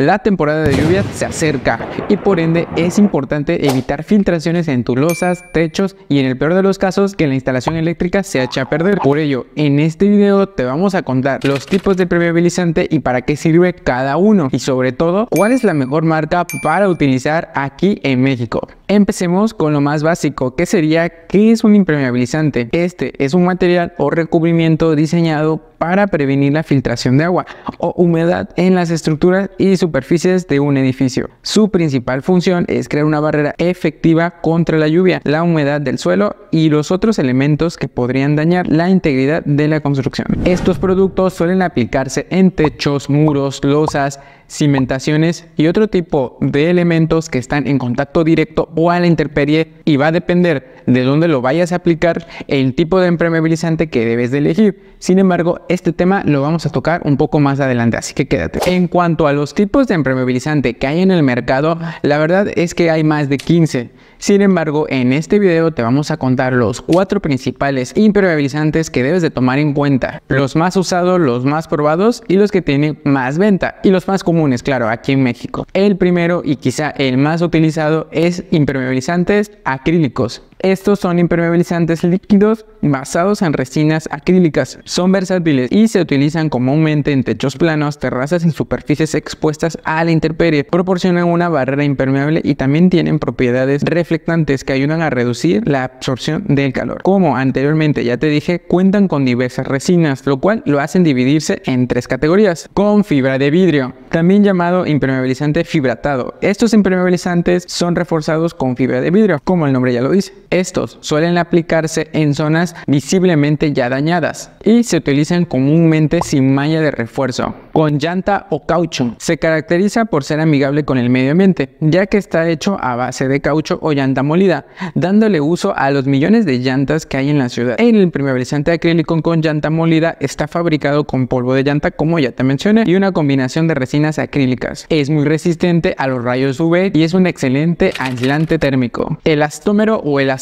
La temporada de lluvias se acerca y por ende es importante evitar filtraciones en tus losas, techos y en el peor de los casos que la instalación eléctrica se eche a perder. Por ello, en este video te vamos a contar los tipos de impermeabilizante y para qué sirve cada uno y sobre todo cuál es la mejor marca para utilizar aquí en México. Empecemos con lo más básico, que sería qué es un impermeabilizante. Este es un material o recubrimiento diseñado para prevenir la filtración de agua o humedad en las estructuras y su superficies de un edificio. Su principal función es crear una barrera efectiva contra la lluvia, la humedad del suelo y los otros elementos que podrían dañar la integridad de la construcción. Estos productos suelen aplicarse en techos, muros, losas, cimentaciones y otro tipo de elementos que están en contacto directo o a la intemperie y va a depender de dónde lo vayas a aplicar el tipo de impermeabilizante que debes de elegir. Sin embargo, este tema lo vamos a tocar un poco más adelante, así que quédate. En cuanto a los tipos de impermeabilizante que hay en el mercado, la verdad es que hay más de 15. Sin embargo, en este video te vamos a contar los cuatro principales impermeabilizantes que debes de tomar en cuenta, los más usados, los más probados y los que tienen más venta y los más comunes claro, aquí en México. El primero y quizá el más utilizado es impermeabilizantes acrílicos. Estos son impermeabilizantes líquidos basados en resinas acrílicas. Son versátiles y se utilizan comúnmente en techos planos, terrazas y superficies expuestas a la intemperie. Proporcionan una barrera impermeable y también tienen propiedades reflectantes que ayudan a reducir la absorción del calor. Como anteriormente ya te dije, cuentan con diversas resinas, lo cual lo hacen dividirse en tres categorías. Con fibra de vidrio, también llamado impermeabilizante fibratado. Estos impermeabilizantes son reforzados con fibra de vidrio, como el nombre ya lo dice. Estos suelen aplicarse en zonas visiblemente ya dañadas y se utilizan comúnmente sin malla de refuerzo, con llanta o caucho. Se caracteriza por ser amigable con el medio ambiente, ya que está hecho a base de caucho o llanta molida, dándole uso a los millones de llantas que hay en la ciudad. El impermeabilizante acrílico con llanta molida está fabricado con polvo de llanta, como ya te mencioné, y una combinación de resinas acrílicas. Es muy resistente a los rayos UV y es un excelente aislante térmico. el Elastómero o elastómero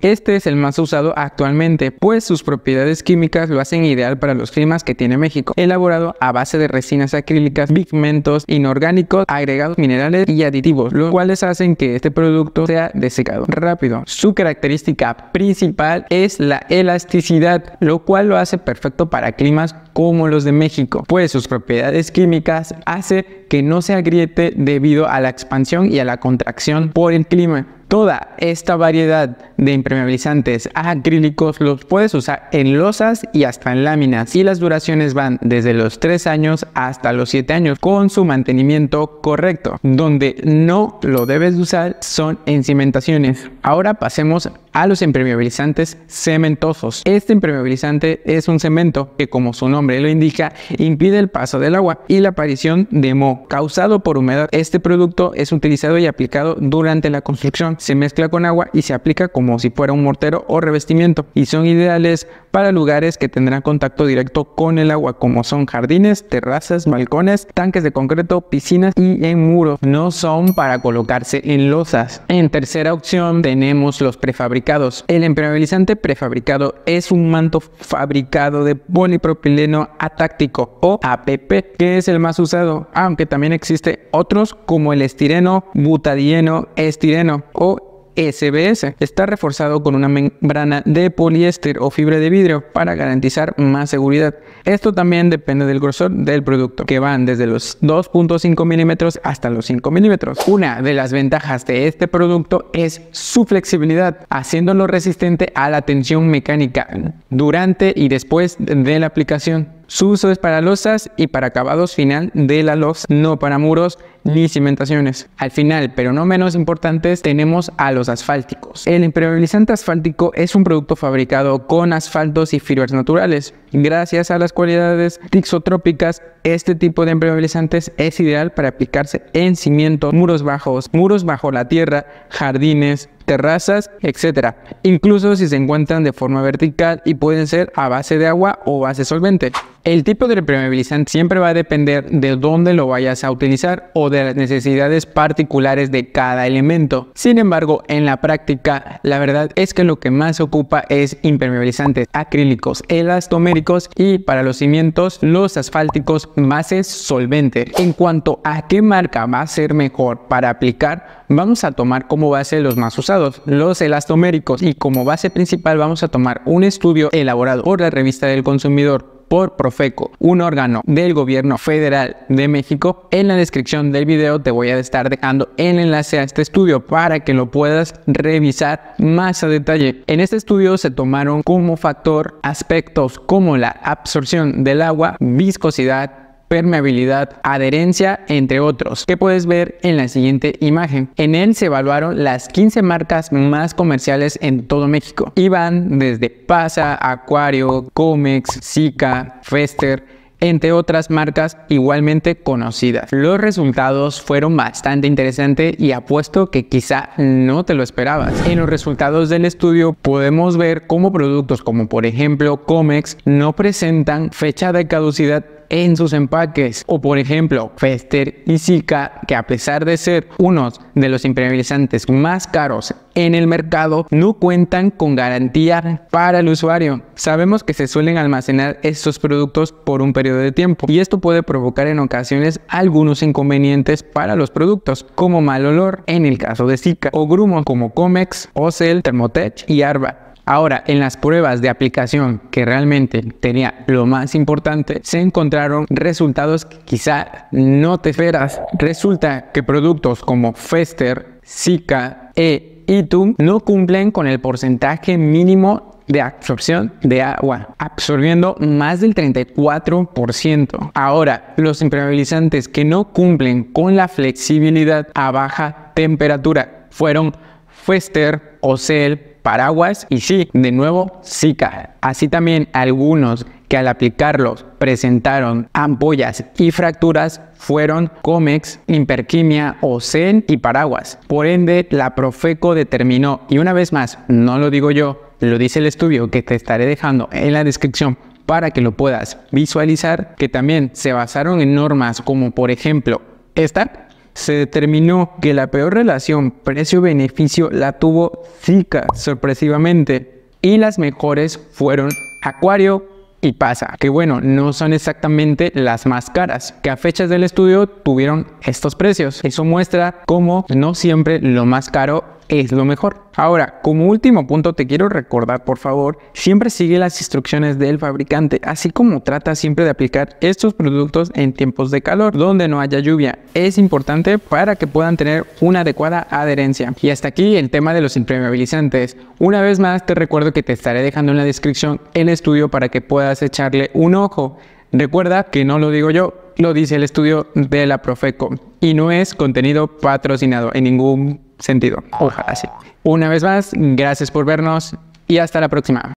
este es el más usado actualmente, pues sus propiedades químicas lo hacen ideal para los climas que tiene México, elaborado a base de resinas acrílicas, pigmentos inorgánicos, agregados minerales y aditivos, los cuales hacen que este producto sea desecado rápido. Su característica principal es la elasticidad, lo cual lo hace perfecto para climas como los de México, pues sus propiedades químicas hace que no se agriete debido a la expansión y a la contracción por el clima. Toda esta variedad de impermeabilizantes acrílicos los puedes usar en losas y hasta en láminas y las duraciones van desde los 3 años hasta los 7 años con su mantenimiento correcto. Donde no lo debes usar son en cimentaciones. Ahora pasemos a los impermeabilizantes cementosos. Este impermeabilizante es un cemento que como su nombre lo indica impide el paso del agua y la aparición de moho causado por humedad. Este producto es utilizado y aplicado durante la construcción. Se mezcla con agua y se aplica como si fuera un mortero o revestimiento y son ideales para lugares que tendrán contacto directo con el agua, como son jardines, terrazas, balcones, tanques de concreto, piscinas y en muros. No son para colocarse en losas. En tercera opción tenemos los prefabricados. El impermeabilizante prefabricado es un manto fabricado de polipropileno atáctico o APP, que es el más usado, aunque también existe otros como el estireno, butadieno, estireno o SBS. Está reforzado con una membrana de poliéster o fibra de vidrio para garantizar más seguridad. Esto también depende del grosor del producto, que van desde los 2.5 milímetros hasta los 5 milímetros. Una de las ventajas de este producto es su flexibilidad, haciéndolo resistente a la tensión mecánica durante y después de la aplicación. Su uso es para losas y para acabados final de la losa, no para muros ni cimentaciones. Al final, pero no menos importantes, tenemos a los asfálticos. El impermeabilizante asfáltico es un producto fabricado con asfaltos y fibras naturales. Gracias a las cualidades tixotrópicas, este tipo de impermeabilizantes es ideal para aplicarse en cimientos, muros bajos, muros bajo la tierra, jardines, terrazas, etcétera, Incluso si se encuentran de forma vertical y pueden ser a base de agua o base solvente. El tipo de impermeabilizante siempre va a depender de dónde lo vayas a utilizar o de las necesidades particulares de cada elemento. Sin embargo, en la práctica, la verdad es que lo que más se ocupa es impermeabilizantes acrílicos, elastoméricos y para los cimientos, los asfálticos, es solvente. En cuanto a qué marca va a ser mejor para aplicar, vamos a tomar como base los más usados, los elastoméricos y como base principal vamos a tomar un estudio elaborado por la revista del consumidor por Profeco, un órgano del gobierno federal de México. En la descripción del video te voy a estar dejando el enlace a este estudio para que lo puedas revisar más a detalle. En este estudio se tomaron como factor aspectos como la absorción del agua, viscosidad, permeabilidad, adherencia, entre otros, que puedes ver en la siguiente imagen. En él se evaluaron las 15 marcas más comerciales en todo México y van desde Pasa, Acuario, Comex, Zika, Fester, entre otras marcas igualmente conocidas. Los resultados fueron bastante interesantes y apuesto que quizá no te lo esperabas. En los resultados del estudio podemos ver cómo productos como por ejemplo Comex no presentan fecha de caducidad en sus empaques. O por ejemplo, Fester y Zika que a pesar de ser unos de los impermeabilizantes más caros en el mercado, no cuentan con garantía para el usuario. Sabemos que se suelen almacenar estos productos por un periodo de tiempo y esto puede provocar en ocasiones algunos inconvenientes para los productos, como mal olor en el caso de Zika o grumos como Comex, Ocel, Thermotech y Arba. Ahora, en las pruebas de aplicación, que realmente tenía lo más importante, se encontraron resultados que quizá no te esperas. Resulta que productos como Fester, Zika e Itum no cumplen con el porcentaje mínimo de absorción de agua, absorbiendo más del 34%. Ahora, los impermeabilizantes que no cumplen con la flexibilidad a baja temperatura fueron Fester, o Ocel, paraguas y sí, de nuevo, Zika. Así también algunos que al aplicarlos presentaron ampollas y fracturas fueron COMEX, Imperquimia, OCEN y paraguas. Por ende, la Profeco determinó, y una vez más, no lo digo yo, lo dice el estudio que te estaré dejando en la descripción para que lo puedas visualizar, que también se basaron en normas como por ejemplo esta, se determinó que la peor relación precio-beneficio la tuvo Zika, sorpresivamente, y las mejores fueron Acuario y Pasa, que bueno, no son exactamente las más caras, que a fechas del estudio tuvieron estos precios. Eso muestra cómo no siempre lo más caro es lo mejor. Ahora, como último punto, te quiero recordar, por favor, siempre sigue las instrucciones del fabricante, así como trata siempre de aplicar estos productos en tiempos de calor, donde no haya lluvia. Es importante para que puedan tener una adecuada adherencia. Y hasta aquí el tema de los impermeabilizantes. Una vez más, te recuerdo que te estaré dejando en la descripción el estudio para que puedas echarle un ojo. Recuerda que no lo digo yo, lo dice el estudio de la Profeco y no es contenido patrocinado en ningún sentido. Ojalá sí. Una vez más, gracias por vernos y hasta la próxima.